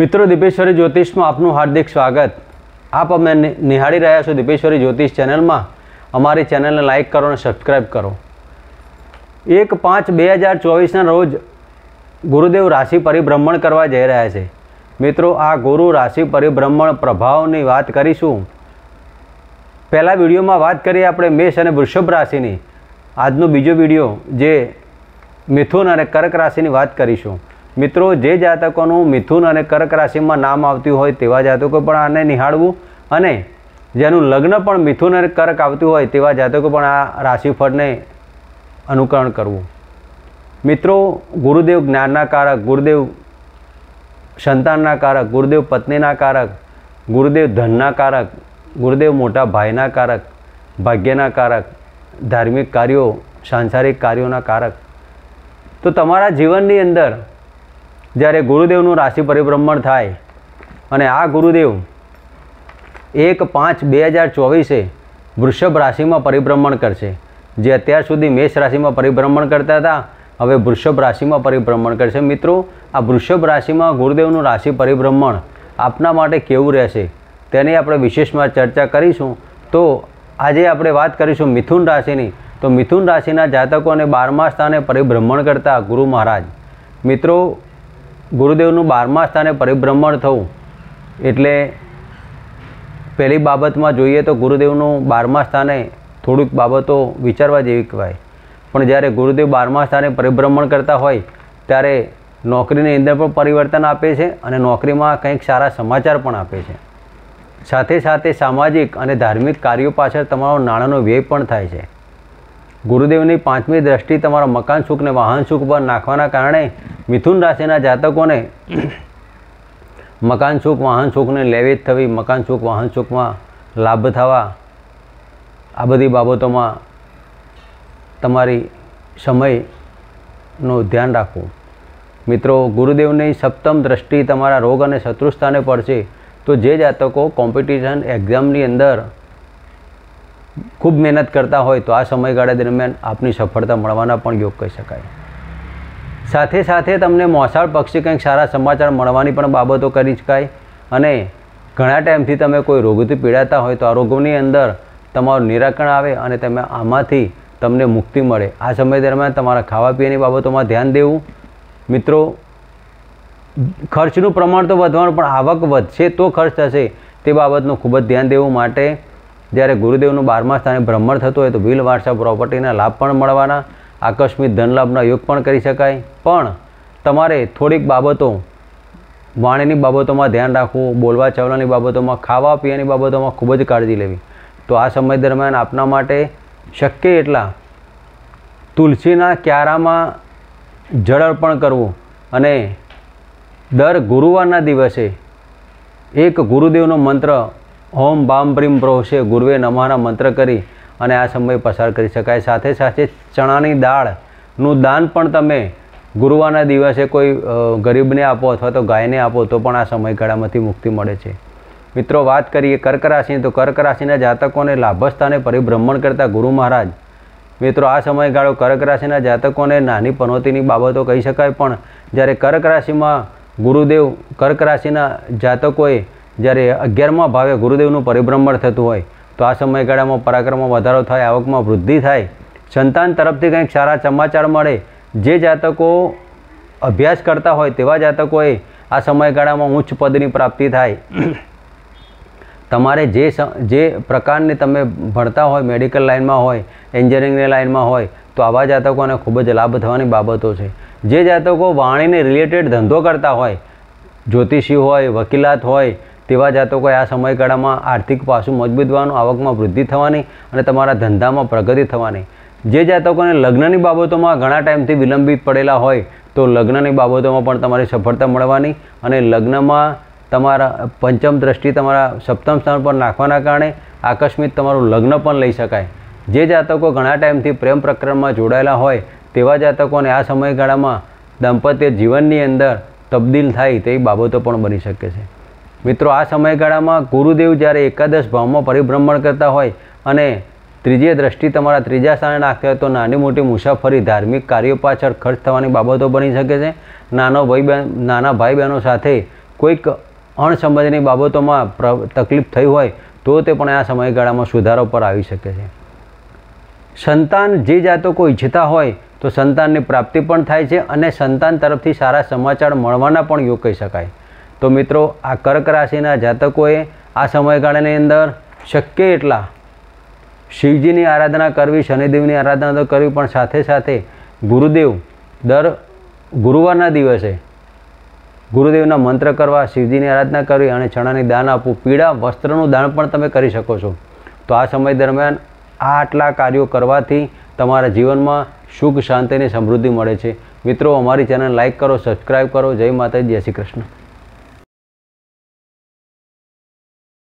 મિત્રો દીપેશ્વરી જ્યોતિષમાં આપનું હાર્દિક સ્વાગત આપ અમે નિહાળી રહ્યા છો દીપેશ્વરી જ્યોતિષ ચેનલમાં અમારી ચેનલને લાઇક કરો અને સબસ્ક્રાઈબ કરો એક પાંચ બે હજાર ચોવીસના રોજ ગુરુદેવ રાશિ પરિભ્રમણ કરવા જઈ રહ્યા છે મિત્રો આ ગુરુ રાશિ પરિભ્રમણ પ્રભાવની વાત કરીશું પહેલાં વિડીયોમાં વાત કરીએ આપણે મેષ અને વૃષભ રાશિની આજનો બીજો વિડીયો જે મિથુન અને કર્ક રાશિની વાત કરીશું મિત્રો જે જાતકોનું મિથુન અને કર્ક રાશિમાં નામ આવતું હોય તેવા જાતકો પણ આને નિહાળવું અને જેનું લગ્ન પણ મિથુન અને કર્ક આવતું હોય તેવા જાતકો પણ આ રાશિફળને અનુકરણ કરવું મિત્રો ગુરુદેવ જ્ઞાનના કારક ગુરુદેવ સંતાનના કારક ગુરુદેવ પત્નીના કારક ગુરુદેવ ધનના કારક ગુરુદેવ મોટા ભાઈના કારક ભાગ્યના કારક ધાર્મિક કાર્યો સાંસારિક કાર્યોના કારક તો તમારા જીવનની અંદર જ્યારે ગુરુદેવનું રાશિ પરિભ્રમણ થાય અને આ ગુરુદેવ એક પાંચ બે હજાર ચોવીસે વૃષભ રાશિમાં પરિભ્રમણ કરશે જે અત્યાર સુધી મેષ રાશિમાં પરિભ્રમણ કરતા હતા હવે વૃષભ રાશિમાં પરિભ્રમણ કરશે મિત્રો આ વૃષભ રાશિમાં ગુરુદેવનું રાશિ પરિભ્રમણ આપના માટે કેવું રહેશે તેની આપણે વિશેષમાં ચર્ચા કરીશું તો આજે આપણે વાત કરીશું મિથુન રાશિની તો મિથુન રાશિના જાતકોને બારમા સ્થાને પરિભ્રમણ કરતા ગુરુ મહારાજ મિત્રો ગુરુદેવનું બારમા સ્થાને પરિભ્રમણ થવું એટલે પહેલી બાબતમાં જોઈએ તો ગુરુદેવનું બારમા સ્થાને થોડીક બાબતો વિચારવા જેવી કહેવાય પણ જ્યારે ગુરુદેવ બારમા સ્થાને પરિભ્રમણ કરતા હોય ત્યારે નોકરીની અંદર પણ પરિવર્તન આપે છે અને નોકરીમાં કંઈક સારા સમાચાર પણ આપે છે સાથે સાથે સામાજિક અને ધાર્મિક કાર્યો પાછળ તમારો નાણાંનો વ્યય પણ થાય છે ગુરુદેવની પાંચમી દ્રષ્ટિ તમારા મકાન સુખ અને વાહન સુખ પર નાખવાના કારણે મિથુન રાશિના જાતકોને મકાન સુખ વાહન સુખને જ થવી મકાન સુખ વાહન સુખમાં લાભ થવા આ બધી બાબતોમાં તમારી સમયનું ધ્યાન રાખવું મિત્રો ગુરુદેવની સપ્તમ દ્રષ્ટિ તમારા રોગ અને શત્રુસ્થાને પડશે તો જે જાતકો કોમ્પિટિશન એક્ઝામની અંદર ખૂબ મહેનત કરતા હોય તો આ સમયગાળા દરમિયાન આપની સફળતા મળવાના પણ યોગ કહી શકાય સાથે સાથે તમને મોસાળ પક્ષી કંઈક સારા સમાચાર મળવાની પણ બાબતો કરી શકાય અને ઘણા ટાઈમથી તમે કોઈ રોગોથી પીડાતા હોય તો આ રોગોની અંદર તમારું નિરાકરણ આવે અને તમે આમાંથી તમને મુક્તિ મળે આ સમય દરમિયાન તમારા ખાવા પીવાની બાબતોમાં ધ્યાન દેવું મિત્રો ખર્ચનું પ્રમાણ તો વધવાનું પણ આવક વધશે તો ખર્ચ થશે તે બાબતનું ખૂબ જ ધ્યાન દેવું માટે જ્યારે ગુરુદેવનું બારમા સ્થાને ભ્રમણ થતું હોય તો વિલ વારસા પ્રોપર્ટીના લાભ પણ મળવાના આકસ્મિક ધનલાભના યોગ પણ કરી શકાય પણ તમારે થોડીક બાબતો વાણીની બાબતોમાં ધ્યાન રાખવું બોલવા ચાલવાની બાબતોમાં ખાવા પીવાની બાબતોમાં ખૂબ જ કાળજી લેવી તો આ સમય દરમિયાન આપના માટે શક્ય એટલા તુલસીના ક્યારામાં જળ અર્પણ કરવું અને દર ગુરુવારના દિવસે એક ગુરુદેવનો મંત્ર ઓમ બામ પ્રીમ પ્રોહશે ગુરુવે નમાના મંત્ર કરી અને આ સમય પસાર કરી શકાય સાથે સાથે ચણાની દાળનું દાન પણ તમે ગુરુવારના દિવસે કોઈ ગરીબને આપો અથવા તો ગાયને આપો તો પણ આ સમયગાળામાંથી મુક્તિ મળે છે મિત્રો વાત કરીએ કર્ક રાશિની તો કર્ક રાશિના જાતકોને લાભસ્થાને પરિભ્રમણ કરતા ગુરુ મહારાજ મિત્રો આ સમયગાળો કર્ક રાશિના જાતકોને નાની પનોતીની બાબતો કહી શકાય પણ જ્યારે કર્ક રાશિમાં ગુરુદેવ કર્ક રાશિના જાતકોએ જ્યારે અગિયારમા ભાવે ગુરુદેવનું પરિભ્રમણ થતું હોય તો આ સમયગાળામાં પરાક્રમમાં વધારો થાય આવકમાં વૃદ્ધિ થાય સંતાન તરફથી કંઈક સારા સમાચાર મળે જે જાતકો અભ્યાસ કરતા હોય તેવા જાતકોએ આ સમયગાળામાં ઉચ્ચ પદની પ્રાપ્તિ થાય તમારે જે જે પ્રકારની તમે ભણતા હોય મેડિકલ લાઇનમાં હોય એન્જિનિયરિંગની લાઇનમાં હોય તો આવા જાતકોને ખૂબ જ લાભ થવાની બાબતો છે જે જાતકો વાણીને રિલેટેડ ધંધો કરતા હોય જ્યોતિષી હોય વકીલાત હોય તેવા જાતકોએ આ સમયગાળામાં આર્થિક પાસું મજબૂત થવાનું આવકમાં વૃદ્ધિ થવાની અને તમારા ધંધામાં પ્રગતિ થવાની જે જાતકોને લગ્નની બાબતોમાં ઘણા ટાઈમથી વિલંબિત પડેલા હોય તો લગ્નની બાબતોમાં પણ તમારી સફળતા મળવાની અને લગ્નમાં તમારા પંચમ દ્રષ્ટિ તમારા સપ્તમ સ્થાન પર નાખવાના કારણે આકસ્મિક તમારું લગ્ન પણ લઈ શકાય જે જાતકો ઘણા ટાઈમથી પ્રેમ પ્રકરણમાં જોડાયેલા હોય તેવા જાતકોને આ સમયગાળામાં દાંપત્ય જીવનની અંદર તબદીલ થાય તેવી બાબતો પણ બની શકે છે મિત્રો આ સમયગાળામાં ગુરુદેવ જ્યારે એકાદશ ભાવમાં પરિભ્રમણ કરતા હોય અને ત્રીજી દ્રષ્ટિ તમારા ત્રીજા સ્થાને નાખતા હોય તો નાની મોટી મુસાફરી ધાર્મિક કાર્યો પાછળ ખર્ચ થવાની બાબતો બની શકે છે નાનો ભાઈ બહેન નાના ભાઈ બહેનો સાથે કોઈક અણસમજની બાબતોમાં તકલીફ થઈ હોય તો તે પણ આ સમયગાળામાં સુધારો પર આવી શકે છે સંતાન જે જાતકો ઈચ્છતા હોય તો સંતાનની પ્રાપ્તિ પણ થાય છે અને સંતાન તરફથી સારા સમાચાર મળવાના પણ યોગ કહી શકાય તો મિત્રો આ કર્ક રાશિના જાતકોએ આ સમયગાળાની અંદર શક્ય એટલા શિવજીની આરાધના કરવી શનિદેવની આરાધના તો કરવી પણ સાથે સાથે ગુરુદેવ દર ગુરુવારના દિવસે ગુરુદેવના મંત્ર કરવા શિવજીની આરાધના કરવી અને ચણાની દાન આપવું પીડા વસ્ત્રનું દાન પણ તમે કરી શકો છો તો આ સમય દરમિયાન આ આટલા કાર્યો કરવાથી તમારા જીવનમાં સુખ શાંતિની સમૃદ્ધિ મળે છે મિત્રો અમારી ચેનલ લાઇક કરો સબસ્ક્રાઈબ કરો જય માતાજી જય શ્રી કૃષ્ણ